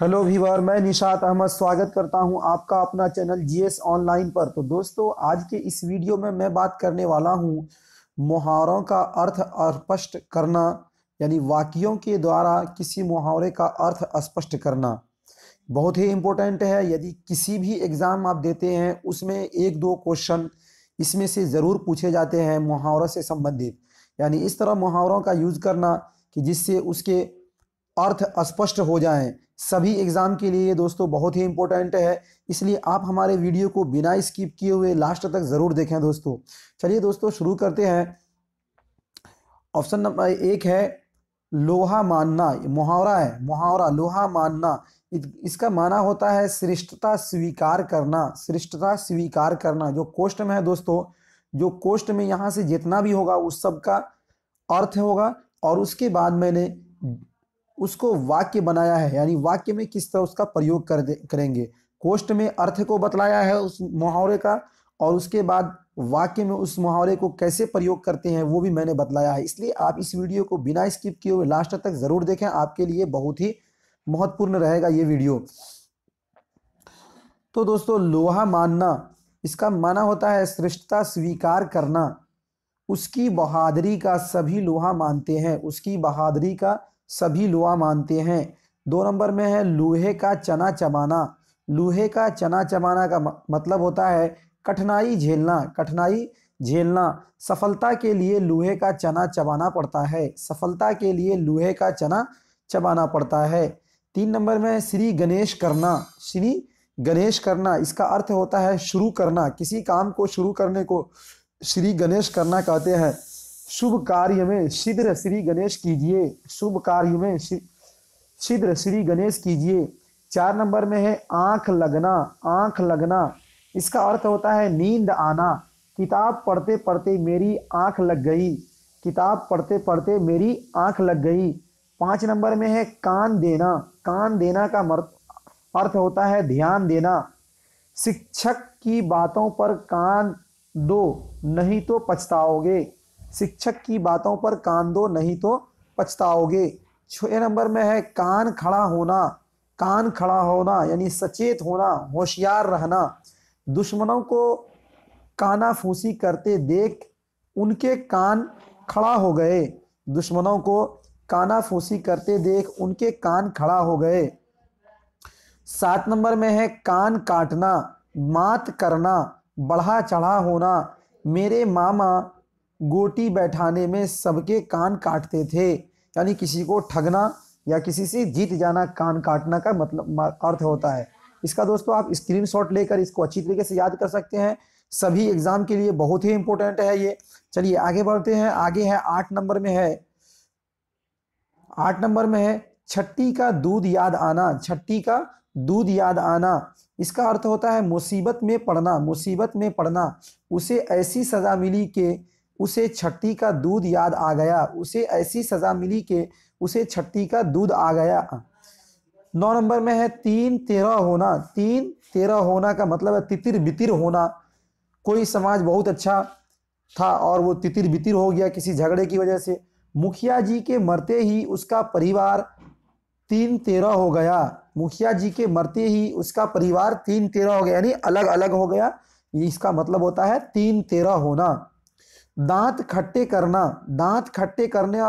Hello Weaver मैं निशात अहमद स्वागत करता हूं आपका अपना चैनल जीएस ऑनलाइन पर तो दोस्तों आज के इस वीडियो में मैं बात करने वाला हूं मुहावरों का अर्थ स्पष्ट करना यानी वाक्यों के द्वारा किसी मुहावरे का अर्थ स्पष्ट करना बहुत ही इम्पोर्टेंट है यदि किसी भी एग्ज़ाम आप देते हैं उसमें एक दो क्वेश्चन इसमें से ज़रूर पूछे जाते हैं मुहावरों से संबंधित यानी इस तरह मुहावरों का यूज़ करना कि जिससे उसके अर्थ स्पष्ट हो जाएं सभी एग्ज़ाम के लिए ये दोस्तों बहुत ही इंपॉर्टेंट है इसलिए आप हमारे वीडियो को बिना स्किप किए हुए लास्ट तक ज़रूर देखें दोस्तों चलिए दोस्तों शुरू करते हैं ऑप्शन नंबर एक है लोहा मानना मुहावरा है मुहावरा लोहा मानना इसका माना होता है श्रेष्ठता स्वीकार करना श्रेष्ठता स्वीकार करना जो कोष्ट में है दोस्तों जो कोष्ट में यहाँ से जितना भी होगा उस सब का अर्थ होगा और उसके बाद मैंने उसको वाक्य बनाया है यानी वाक्य में किस तरह उसका प्रयोग कर दे करेंगे कोष्ट में अर्थ को बतलाया है उस मुहावरे का और उसके बाद वाक्य में उस मुहावरे को कैसे प्रयोग करते हैं वो भी मैंने बतलाया है इसलिए आप इस वीडियो को बिना स्किप किए हुए लास्ट तक ज़रूर देखें आपके लिए बहुत ही महत्वपूर्ण रहेगा ये वीडियो तो दोस्तों लोहा मानना इसका माना होता है श्रेष्ठता स्वीकार करना उसकी बहादुरी का सभी लोहा मानते हैं उसकी बहादुरी का सभी लुआ मानते हैं दो नंबर में है लोहे का चना चबाना लोहे का चना चबाना का मतलब होता है कठिनाई झेलना कठिनाई झेलना सफलता के लिए लोहे का चना चबाना पड़ता है सफलता के लिए लोहे का चना चबाना पड़ता है तीन नंबर में श्री गणेश करना श्री गणेश करना इसका अर्थ होता है शुरू करना किसी काम को शुरू करने को श्री गणेश करना कहते हैं शुभ कार्य में शीघ्र श्री गणेश कीजिए शुभ कार्य में शीघ्र श्री गणेश कीजिए चार नंबर में है आंख लगना आंख लगना इसका अर्थ होता है नींद आना किताब पढ़ते पढ़ते मेरी आंख लग गई किताब पढ़ते पढ़ते मेरी आंख लग गई पाँच नंबर में है कान देना कान देना का अर्थ होता है ध्यान देना शिक्षक की बातों पर कान दो नहीं तो पछताओगे शिक्षक की बातों पर कान दो नहीं तो पछताओगे छः नंबर में है कान खड़ा होना कान खड़ा होना यानी सचेत होना होशियार रहना दुश्मनों को काना फूसी करते देख उनके कान खड़ा हो गए दुश्मनों को काना फूसी करते देख उनके कान खड़ा हो गए सात नंबर में है कान काटना मात करना बढ़ा चढ़ा होना मेरे मामा गोटी बैठाने में सबके कान काटते थे यानी किसी को ठगना या किसी से जीत जाना कान काटना का मतलब अर्थ होता है इसका दोस्तों आप स्क्रीन शॉट लेकर इसको अच्छी तरीके से याद कर सकते हैं सभी एग्ज़ाम के लिए बहुत ही इंपॉर्टेंट है ये चलिए आगे बढ़ते हैं आगे है आठ नंबर में है आठ नंबर में है छट्टी का दूध याद आना छट्टी का दूध याद आना इसका अर्थ होता है मुसीबत में पड़ना मुसीबत में पड़ना उसे ऐसी सज़ा मिली के उसे छट्टी का दूध याद आ गया उसे ऐसी सज़ा मिली कि उसे छट्टी का दूध आ गया नौ नंबर में है तीन तेरह होना तीन तेरह होना का मतलब है तितिर बितिर होना कोई समाज बहुत अच्छा था और वो तितिर बितिर हो गया किसी झगड़े की वजह से मुखिया जी के मरते ही उसका परिवार तीन तेरह हो गया मुखिया जी के मरते ही उसका परिवार तीन तेरह हो गया यानी अलग अलग हो गया इसका मतलब होता है तीन तेरह होना दांत खट्टे करना दांत खट्टे करने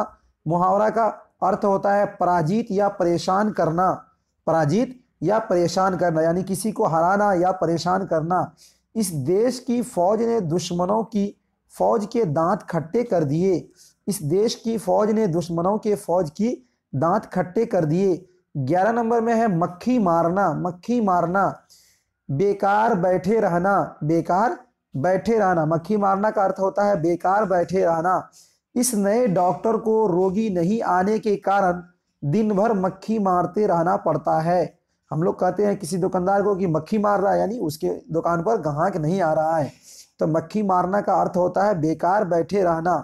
मुहावरा का अर्थ होता है पराजित या परेशान करना पराजित या परेशान करना यानी किसी को हराना या परेशान करना इस देश की फौज ने दुश्मनों की फौज के दांत खट्टे कर दिए इस देश की फौज ने दुश्मनों के फौज की दांत खट्टे कर दिए ग्यारह नंबर में है मक्खी मारना मक्खी मारना बेकार बैठे रहना बेकार बैठे रहना मक्खी मारना का अर्थ होता है बेकार बैठे रहना इस नए डॉक्टर को रोगी नहीं आने के कारण दिन भर मक्खी मारते रहना पड़ता है हम लोग कहते हैं किसी दुकानदार को कि मक्खी मार रहा है यानी उसके दुकान पर ग्राहक नहीं आ रहा है तो मक्खी मारना का अर्थ होता है बेकार बैठे रहना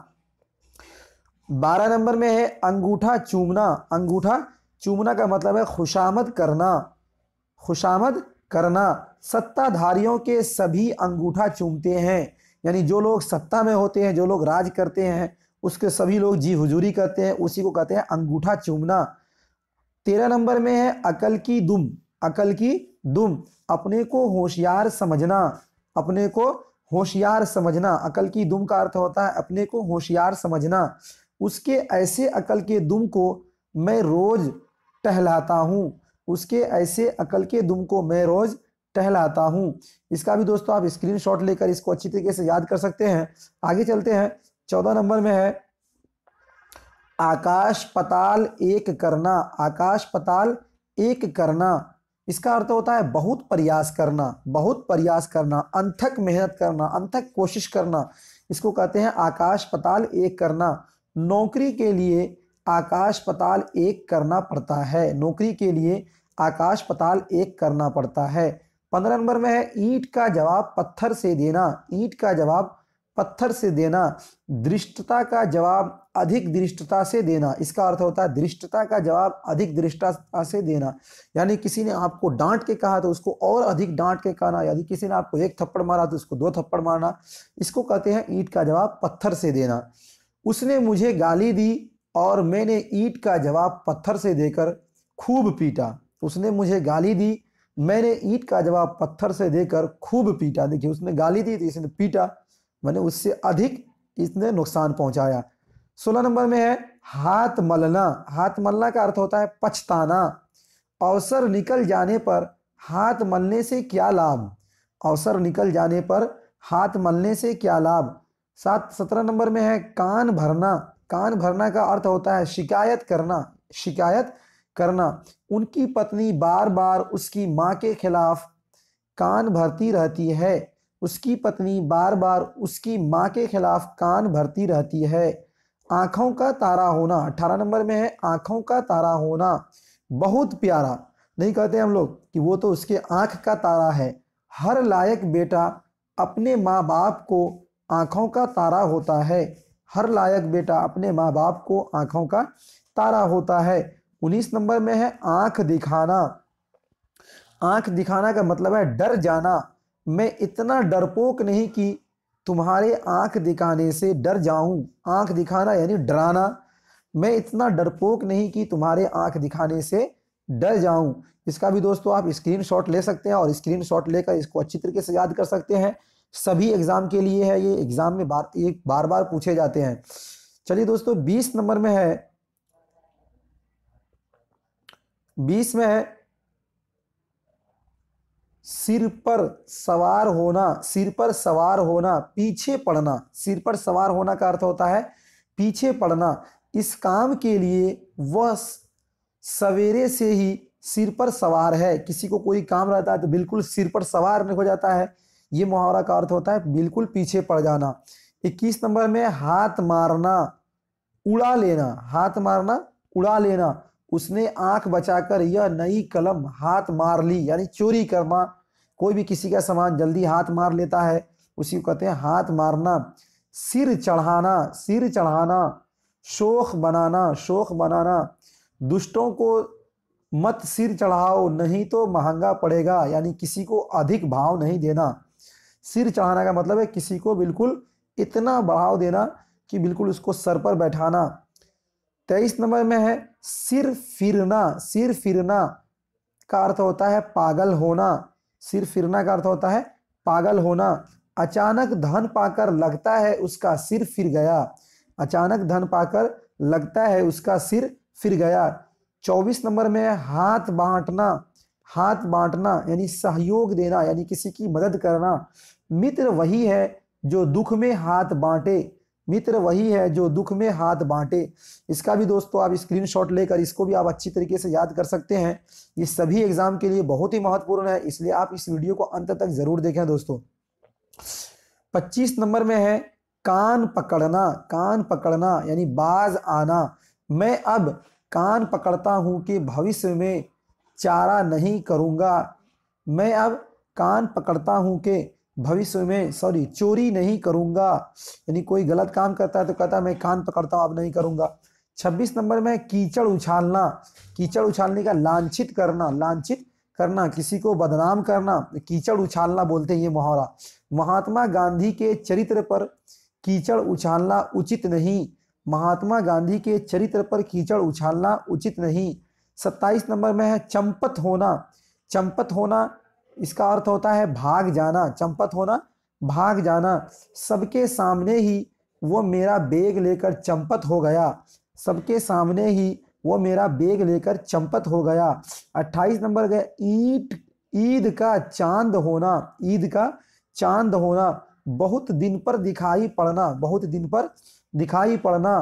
बारह नंबर में है अंगूठा चूमना अंगूठा चूमना का मतलब है खुशामद करना खुशामद करना सत्ताधारियों के सभी अंगूठा चूमते हैं यानी जो लोग सत्ता में होते हैं जो लोग राज करते हैं उसके सभी लोग जी हुजूरी करते हैं उसी को कहते हैं अंगूठा चूमना तेरह नंबर में है अकल की दुम अकल की दुम अपने को होशियार समझना अपने को होशियार समझना अकल की दुम का अर्थ होता है अपने को होशियार समझना उसके ऐसे अकल के दुम को मैं रोज़ टहलाता हूँ उसके ऐसे अकल के दुम को मैं रोज़ टहलाता हूँ इसका भी दोस्तों आप स्क्रीन शॉट लेकर इसको अच्छी तरीके से याद कर सकते हैं आगे चलते हैं चौदह नंबर में है आकाश पताल एक करना आकाश पताल एक करना इसका अर्थ होता है बहुत प्रयास करना बहुत प्रयास करना अंथक मेहनत करना अंथक कोशिश करना इसको कहते हैं आकाश पताल एक करना नौकरी के लिए आकाश पताल एक करना पड़ता है नौकरी के लिए आकाश पताल एक करना पड़ता है पंद्रह नंबर में है ईंट का जवाब पत्थर से देना ईंट का जवाब पत्थर से देना दृष्टता का जवाब अधिक दृष्टता से देना इसका अर्थ होता है दृष्टता का जवाब अधिक दृष्टता से देना यानी किसी ने आपको डांट के कहा तो उसको और अधिक डांट के कहना यदि किसी ने आपको एक थप्पड़ मारा तो उसको दो थप्पड़ मारना इसको कहते हैं ईंट का जवाब पत्थर से देना उसने मुझे गाली दी और मैंने ईंट का जवाब पत्थर से देकर खूब पीटा उसने मुझे गाली दी मैंने ईंट का जवाब पत्थर से देकर खूब पीटा देखिए उसने गाली दी थी तो इसने पीटा मैंने उससे अधिक इसने नुकसान पहुंचाया सोलह नंबर में है हाथ मलना हाथ मलना का अर्थ होता है पछताना अवसर निकल जाने पर हाथ मलने से क्या लाभ अवसर निकल जाने पर हाथ मलने से क्या लाभ सात सत्रह नंबर में है कान भरना कान भरना का अर्थ होता है शिकायत करना शिकायत करना उनकी पत्नी बार बार उसकी माँ के खिलाफ कान भरती रहती है उसकी पत्नी बार बार उसकी माँ के खिलाफ कान भरती रहती है आँखों का तारा होना अठारह नंबर में है आँखों का तारा होना बहुत प्यारा नहीं कहते हम लोग कि वो तो उसके आँख का तारा है हर लायक बेटा अपने माँ बाप को आँखों का तारा होता है हर लायक बेटा अपने माँ बाप को आँखों का तारा होता है उन्नीस नंबर में है आंख दिखाना आंख दिखाना का मतलब है डर जाना मैं इतना डरपोक नहीं कि तुम्हारे आंख दिखाने से डर जाऊं आंख दिखाना यानी डराना मैं इतना डरपोक नहीं कि तुम्हारे आंख दिखाने से डर जाऊं इसका भी दोस्तों आप स्क्रीनशॉट ले सकते हैं और स्क्रीनशॉट लेकर इसको अच्छी तरीके से याद कर सकते हैं सभी एग्ज़ाम के लिए है ये एग्ज़ाम में बार ये बार बार पूछे जाते हैं चलिए दोस्तों बीस नंबर में है बीस में है सिर पर सवार होना सिर पर सवार होना पीछे पड़ना सिर पर सवार होना का अर्थ होता है पीछे पड़ना इस काम के लिए वह सवेरे से ही सिर पर सवार है किसी को कोई काम रहता है तो बिल्कुल सिर पर सवार हो जाता है ये मुहावरा का अर्थ होता है बिल्कुल पीछे पड़ जाना इक्कीस नंबर में हाथ मारना उड़ा लेना हाथ मारना उड़ा लेना उसने आंख बचाकर यह नई कलम हाथ मार ली यानी चोरी करना कोई भी किसी का सामान जल्दी हाथ मार लेता है उसी को कहते हैं हाथ मारना सिर चढ़ाना सिर चढ़ाना शोख बनाना शोख बनाना दुष्टों को मत सिर चढ़ाओ नहीं तो महंगा पड़ेगा यानी किसी को अधिक भाव नहीं देना सिर चढ़ाना का मतलब है किसी को बिल्कुल इतना बढ़ाव देना कि बिल्कुल उसको सर पर बैठाना तेईस नंबर में है सिर फिरना सिर फिरना का अर्थ होता है पागल होना सिर फिरना का अर्थ होता है पागल होना अचानक धन पाकर लगता है उसका सिर फिर गया अचानक धन पाकर लगता है उसका सिर फिर गया चौबीस नंबर में हाथ बांटना हाथ बांटना यानी सहयोग देना यानी किसी की मदद करना मित्र वही है जो दुख में हाथ बांटे मित्र वही है जो दुख में हाथ बांटे इसका भी दोस्तों आप स्क्रीनशॉट लेकर इसको भी आप अच्छी तरीके से याद कर सकते हैं ये सभी एग्जाम के लिए बहुत ही महत्वपूर्ण है इसलिए आप इस वीडियो को अंत तक जरूर देखें दोस्तों पच्चीस नंबर में है कान पकड़ना कान पकड़ना यानी बाज आना मैं अब कान पकड़ता हूं कि भविष्य में चारा नहीं करूँगा मैं अब कान पकड़ता हूँ कि भविष्य में सॉरी चोरी नहीं करूंगा यानी कोई गलत काम करता है तो कहता है मैं कान पकड़ता हूँ अब नहीं करूंगा छब्बीस नंबर में कीचड़ उछालना कीचड़ उछालने का लांछित करना लांछित करना किसी को बदनाम करना कीचड़ उछालना बोलते हैं ये मुहावरा महात्मा गांधी के चरित्र पर कीचड़ उछालना उचित नहीं महात्मा गांधी के चरित्र पर कीचड़ उछालना उचित नहीं सत्ताईस नंबर में है चंपत होना चंपत होना इसका अर्थ होता है भाग जाना चंपत होना भाग जाना सबके सामने ही वो मेरा बेग लेकर चंपत हो गया सबके सामने ही वो मेरा बेग लेकर चंपत हो गया अट्ठाईस नंबर गया ईट ईद का चांद होना ईद का चांद होना बहुत दिन पर दिखाई पड़ना बहुत दिन पर दिखाई पड़ना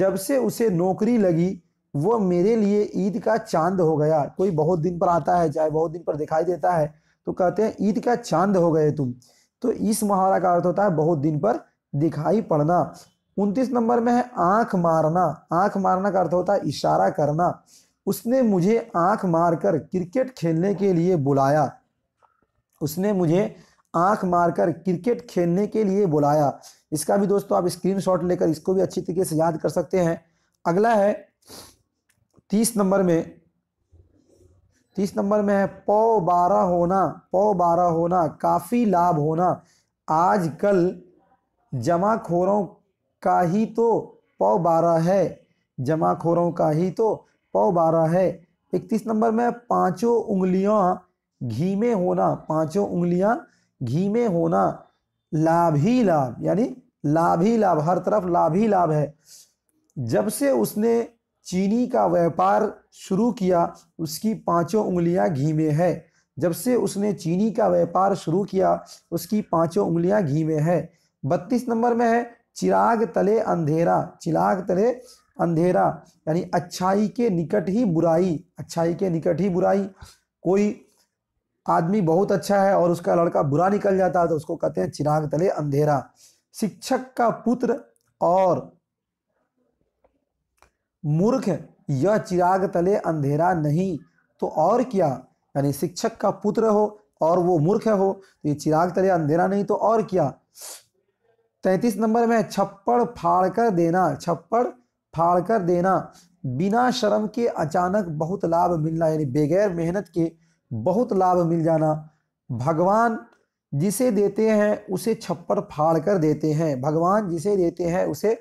जब से उसे नौकरी लगी वो मेरे लिए ईद का चांद हो गया कोई बहुत दिन पर आता है चाहे बहुत दिन पर दिखाई देता है तो कहते हैं ईद का चांद हो गए तुम तो इस मुहावरा का अर्थ होता है बहुत दिन पर दिखाई पड़ना उनतीस नंबर में है आंख मारना आंख मारना का अर्थ होता है इशारा करना उसने मुझे आंख मारकर क्रिकेट खेलने के लिए बुलाया उसने मुझे आंख मारकर क्रिकेट खेलने के लिए बुलाया इसका भी दोस्तों आप स्क्रीनशॉट लेकर इसको भी अच्छी तरीके से याद कर सकते हैं अगला है तीस नंबर में तीस नंबर में है पौ बारह होना पौ बारह होना काफ़ी लाभ होना आजकल जमाखोरों का ही तो पौ बारह है जमाखोरों का ही तो पौ बारह है इकतीस नंबर में पांचों उंगलियां घी में होना पांचों उंगलियां घी में होना लाभ ही लाभ यानी लाभ ही लाभ हर तरफ लाभ ही लाभ है जब से उसने चीनी का व्यापार शुरू किया उसकी पांचों उंगलियां घी में है जब से उसने चीनी का व्यापार शुरू किया उसकी पांचों उंगलियां घी में है बत्तीस नंबर में है चिराग तले अंधेरा चिराग तले अंधेरा यानी अच्छाई के निकट ही बुराई अच्छाई के निकट ही बुराई कोई आदमी बहुत अच्छा है और उसका लड़का बुरा निकल जाता है तो उसको कहते हैं चिराग तले अंधेरा शिक्षक का पुत्र और मूर्ख यह चिराग तले अंधेरा नहीं तो और क्या यानी शिक्षक का पुत्र हो और वो मूर्ख हो तो ये चिराग तले अंधेरा नहीं तो और क्या तैतीस नंबर में छप्पड़ फाड़ कर देना छप्पड़ फाड़ कर देना बिना शर्म के अचानक बहुत लाभ मिलना यानी बगैर मेहनत के बहुत लाभ मिल जाना भगवान जिसे देते हैं उसे छप्पड़ फाड़ कर देते हैं भगवान जिसे देते हैं उसे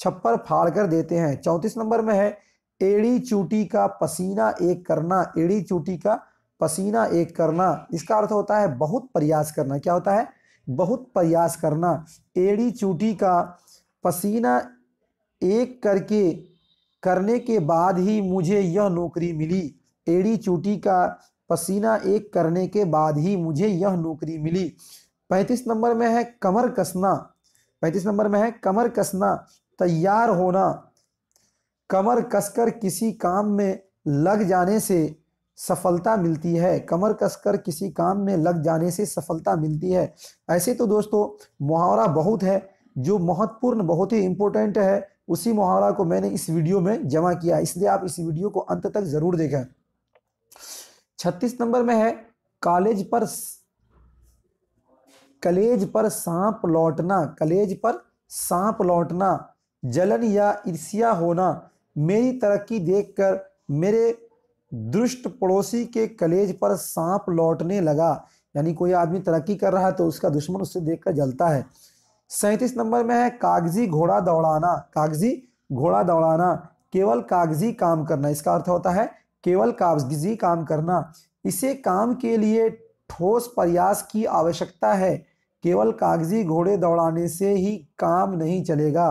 छप्पर फाड़ कर देते हैं चौंतीस नंबर में है एड़ी चूटी का पसीना एक करना एड़ी चूटी का पसीना एक करना इसका अर्थ होता है बहुत प्रयास करना क्या होता है बहुत प्रयास करना एड़ी चूटी का पसीना एक करके करने के बाद ही मुझे यह नौकरी मिली एड़ी चूटी का पसीना एक करने के बाद ही मुझे यह नौकरी मिली पैंतीस नंबर में है कमर कसना पैंतीस नंबर में है कमर कसना तैयार होना कमर कसकर किसी काम में लग जाने से सफलता मिलती है कमर कसकर किसी काम में लग जाने से सफलता मिलती है ऐसे तो दोस्तों मुहावरा बहुत है जो महत्वपूर्ण बहुत ही इम्पोर्टेंट है उसी मुहावरा को मैंने इस वीडियो में जमा किया इसलिए आप इस वीडियो को अंत तक ज़रूर देखें छत्तीस नंबर में है कॉलेज पर कलेज पर सांप लौटना कलेज पर सांप लौटना जलन या ईर्ष्या होना मेरी तरक्की देखकर मेरे दुष्ट पड़ोसी के कलेज पर सांप लौटने लगा यानी कोई आदमी तरक्की कर रहा है तो उसका दुश्मन उससे देखकर जलता है सैंतीस नंबर में है कागजी घोड़ा दौड़ाना कागजी घोड़ा दौड़ाना केवल कागजी काम करना इसका अर्थ होता है केवल कागजी काम करना इसे काम के लिए ठोस प्रयास की आवश्यकता है केवल कागजी घोड़े दौड़ाने से ही काम नहीं चलेगा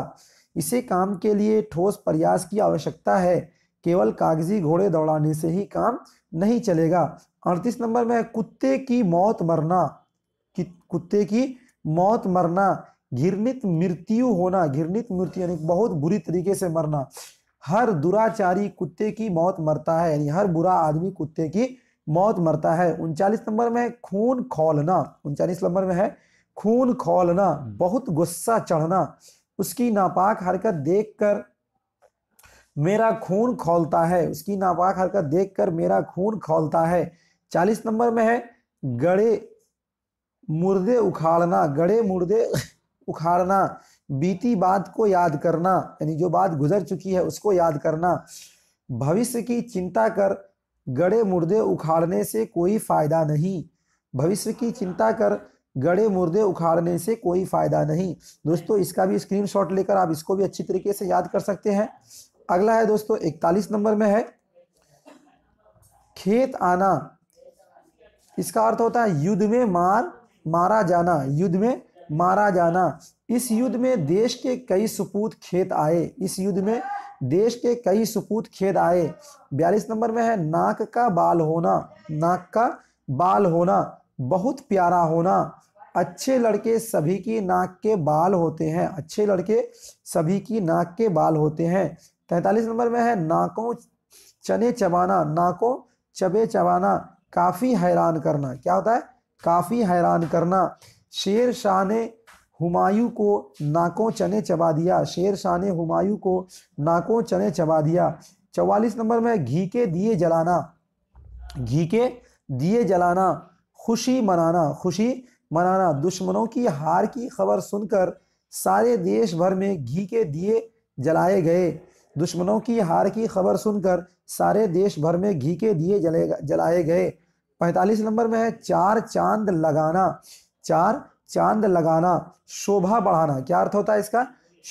इसे काम के लिए ठोस प्रयास की आवश्यकता है केवल कागजी घोड़े दौड़ाने से ही काम नहीं चलेगा अड़तीस नंबर में कुत्ते की मौत मरना कि कुत्ते की मौत मरना घृणित मृत्यु होना घृणित मृत्यु यानी बहुत बुरी तरीके से मरना हर दुराचारी कुत्ते की मौत मरता है यानी हर बुरा आदमी कुत्ते की मौत मरता है उनचालीस नंबर में खून खोलना उनचालीस नंबर में है खून खोलना हम्म। बहुत गुस्सा चढ़ना उसकी नापाक हरकत देखकर मेरा खून खोलता है उसकी नापाक हरकत देखकर मेरा खून खोलता है चालीस नंबर में है गड़े मुर्दे उखाड़ना गड़े मुर्दे उखाड़ना बीती बात को याद करना यानी जो बात गुजर चुकी है उसको याद करना भविष्य की चिंता कर गड़े मुर्दे उखाड़ने से कोई फायदा नहीं भविष्य की चिंता कर गड़े मुर्दे उखाड़ने से कोई फ़ायदा नहीं दोस्तों इसका भी स्क्रीनशॉट लेकर आप इसको भी अच्छी तरीके से याद कर सकते हैं अगला है दोस्तों इकतालीस नंबर में है खेत आना इसका अर्थ होता है युद्ध में मार मारा जाना युद्ध में मारा जाना इस युद्ध में देश के कई सपूत खेत आए इस युद्ध में देश के कई सपूत खेत आए बयालीस नंबर में है नाक का बाल होना नाक का बाल होना बहुत प्यारा होना अच्छे लड़के सभी की नाक के बाल होते हैं अच्छे लड़के सभी की नाक के बाल होते हैं तैंतालीस नंबर में है नाकों चने चबाना नाकों चबे चबाना काफ़ी हैरान करना क्या होता है काफ़ी हैरान करना शेर शाह ने हुमायूं को नाकों चने चबा दिया शेर शाह ने हुमायूं को नाकों चने चबा दिया चौवालीस नंबर में घी के दिए जलाना घी के दिए जलाना खुशी मनाना खुशी मनाना दुश्मनों की हार की खबर सुनकर सारे देश भर में घी के दिए जलाए गए दुश्मनों की हार की खबर सुनकर सारे देश भर में घी के दिए जले जलाए गए पैंतालीस नंबर में है चार चांद लगाना चार चांद लगाना शोभा बढ़ाना क्या अर्थ होता है इसका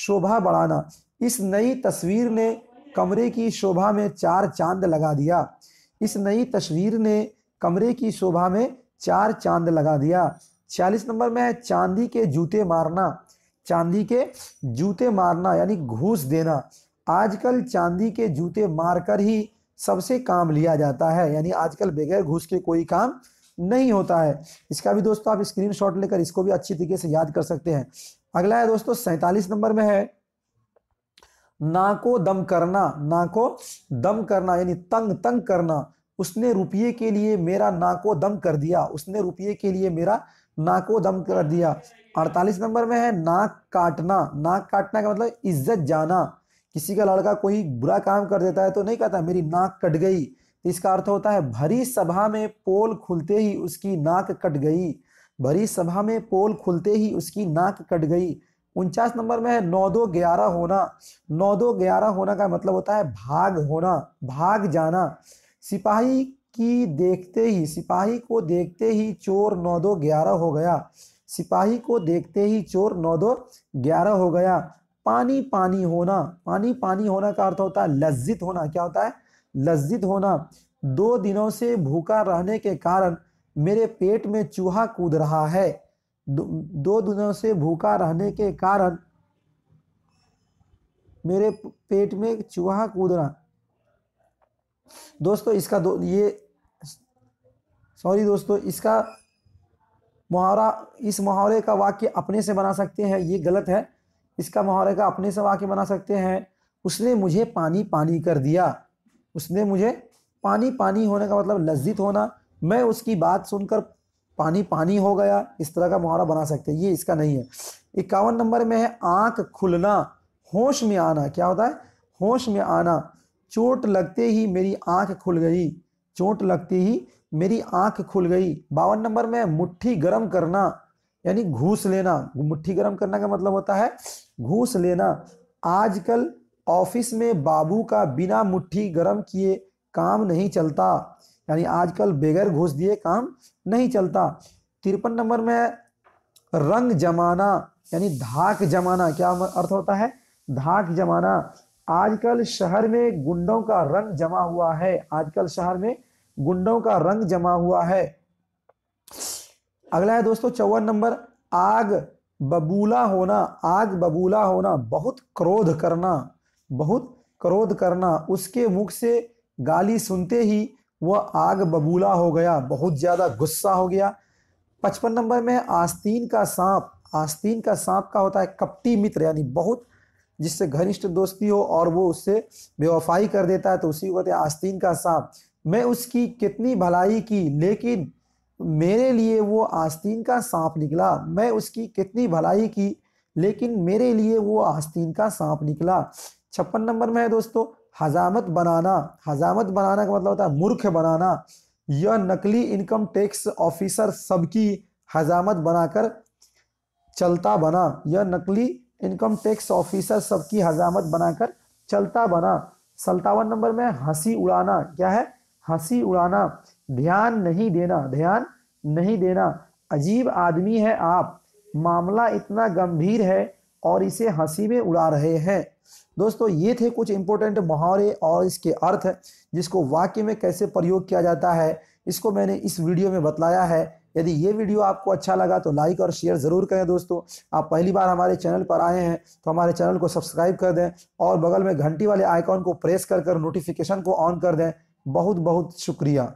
शोभा बढ़ाना इस नई तस्वीर ने कमरे की शोभा में चार चांद लगा दिया इस नई तस्वीर ने कमरे की शोभा में चार चांद लगा दिया छियालीस नंबर में है चांदी के जूते मारना चांदी के जूते मारना यानी घूस देना आजकल चांदी के जूते मारकर ही सबसे काम लिया जाता है यानी आजकल बगैर घूस के कोई काम नहीं होता है इसका भी दोस्तों आप स्क्रीनशॉट लेकर इसको भी अच्छी तरीके से याद कर सकते हैं अगला है दोस्तों सैतालीस नंबर में है नाको दम करना नाको दम करना यानी तंग तंग करना उसने रुपये के लिए मेरा नाको दम कर दिया उसने रुपये के लिए मेरा नाक को दम कर दिया अड़तालीस नंबर में है नाक काटना नाक काटना का मतलब इज्जत जाना किसी का लड़का कोई बुरा काम कर देता है तो नहीं कहता मेरी नाक कट गई तो इसका अर्थ होता है भरी सभा में पोल खुलते ही उसकी नाक कट गई भरी सभा में पोल खुलते ही उसकी नाक कट गई उनचास नंबर में है नौ दो ग्यारह होना नौ दो ग्यारह होना का मतलब होता है भाग होना भाग जाना सिपाही कि देखते ही सिपाही को देखते ही चोर नौ दो ग्यारह हो गया सिपाही को देखते ही चोर नौ दो ग्यारह हो गया पानी पानी होना पानी पानी होना का अर्थ होता है लज्जित होना क्या होता है लज्जित होना दो दिनों से भूखा रहने के कारण मेरे पेट में चूहा कूद रहा है दो, दो दिनों से भूखा रहने के कारण मेरे पेट में चूहा कूद रहा दोस्तों इसका दो ये सॉरी दोस्तों इसका मुहावरा इस मुहावरे का वाक्य अपने से बना सकते हैं ये गलत है इसका मुहावरे का अपने से वाक्य बना सकते हैं उसने मुझे पानी पानी कर दिया उसने मुझे पानी पानी होने का मतलब लज्जित होना मैं उसकी बात सुनकर पानी पानी हो गया इस तरह का मुहावरा बना सकते हैं ये इसका नहीं है इक्यावन नंबर में है आँख खुलना होश में आना क्या होता है होश में आना चोट लगते ही मेरी आंख खुल गई चोट लगते ही मेरी आंख खुल गई बावन नंबर में मुट्ठी गर्म करना यानी घूस लेना मुट्ठी गर्म करना का मतलब होता है घूस लेना आजकल ऑफिस में बाबू का बिना मुट्ठी गर्म किए काम नहीं चलता यानी आजकल बगैर घूस दिए काम नहीं चलता तिरपन नंबर में रंग जमाना यानी धाक जमाना क्या अर्थ होता है धाक जमाना आजकल शहर में गुंडों का रंग जमा हुआ है आजकल शहर में गुंडों का रंग जमा हुआ है अगला है दोस्तों चौवन नंबर आग बबूला होना आग बबूला होना बहुत क्रोध करना बहुत क्रोध करना उसके मुख से गाली सुनते ही वह आग बबूला हो गया बहुत ज़्यादा गुस्सा हो गया पचपन नंबर में आस्तीन का सांप आस्तीन का सांप का होता है कपटी मित्र यानी बहुत जिससे घनिष्ठ दोस्ती हो और वो उससे बेवफाई कर देता है तो उसी को आस्तीन का सांप मैं उसकी कितनी भलाई की लेकिन मेरे लिए वो आस्तीन का सांप निकला मैं उसकी कितनी भलाई की लेकिन मेरे लिए वो आस्तीन का सांप निकला छप्पन नंबर में है दोस्तों हजामत बनाना हजामत बनाना का मतलब होता है मूर्ख बनाना यह नकली इनकम टैक्स ऑफिसर सबकी हजामत बनाकर चलता बना यह नकली इनकम टैक्स ऑफिसर सबकी हजामत बनाकर चलता बना सत्तावन नंबर में हंसी उड़ाना क्या है हंसी उड़ाना ध्यान नहीं देना ध्यान नहीं देना अजीब आदमी है आप मामला इतना गंभीर है और इसे हंसी में उड़ा रहे हैं दोस्तों ये थे कुछ इंपॉर्टेंट मुहावरे और इसके अर्थ जिसको वाक्य में कैसे प्रयोग किया जाता है इसको मैंने इस वीडियो में बतलाया है यदि ये वीडियो आपको अच्छा लगा तो लाइक और शेयर ज़रूर करें दोस्तों आप पहली बार हमारे चैनल पर आए हैं तो हमारे चैनल को सब्सक्राइब कर दें और बगल में घंटी वाले आइकॉन को प्रेस कर कर नोटिफिकेशन को ऑन कर दें बहुत बहुत शुक्रिया